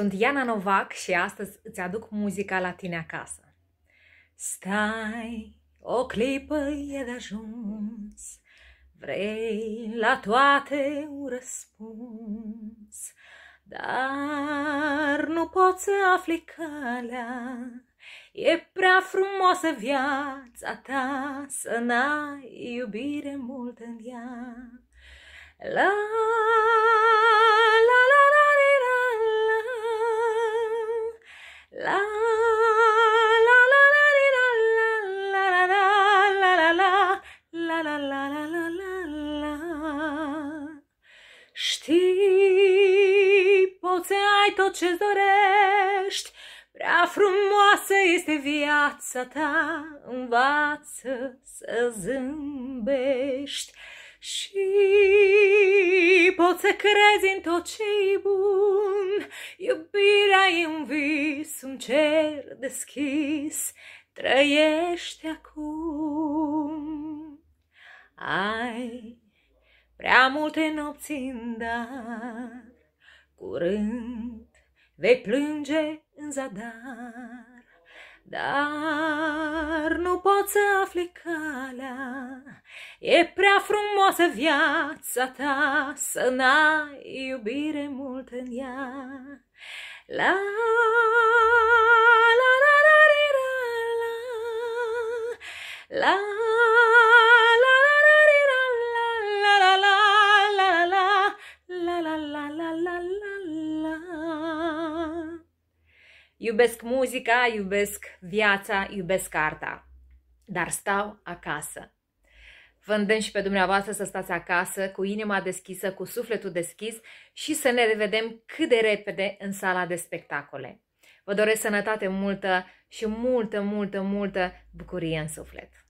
Sunt Iana Novac și astăzi îți aduc muzica la tine acasă. Stai, o clipă e de ajuns, vrei la toate un răspuns, dar nu poți să afli calea, e prea frumoasă viața ta să n-ai iubire mult în ea. La La la la la la la la la poți să ai tot ce dorești Prea frumoasă este viața ta Învață să zâmbești și poți să crezi în tot ce e bun Iubire e un vis, un cer deschis, trăiește acum. Ai prea multe nopți în dar, curând vei plânge în zadar. Dar nu pot să afli calea, e prea frumoasă viața ta să n-ai iubire mult în ea. La Iubesc muzica, iubesc viața, iubesc arta, dar stau acasă. Vă îndemn și pe dumneavoastră să stați acasă cu inima deschisă, cu sufletul deschis și să ne revedem cât de repede în sala de spectacole. Vă doresc sănătate multă și multă, multă, multă bucurie în suflet!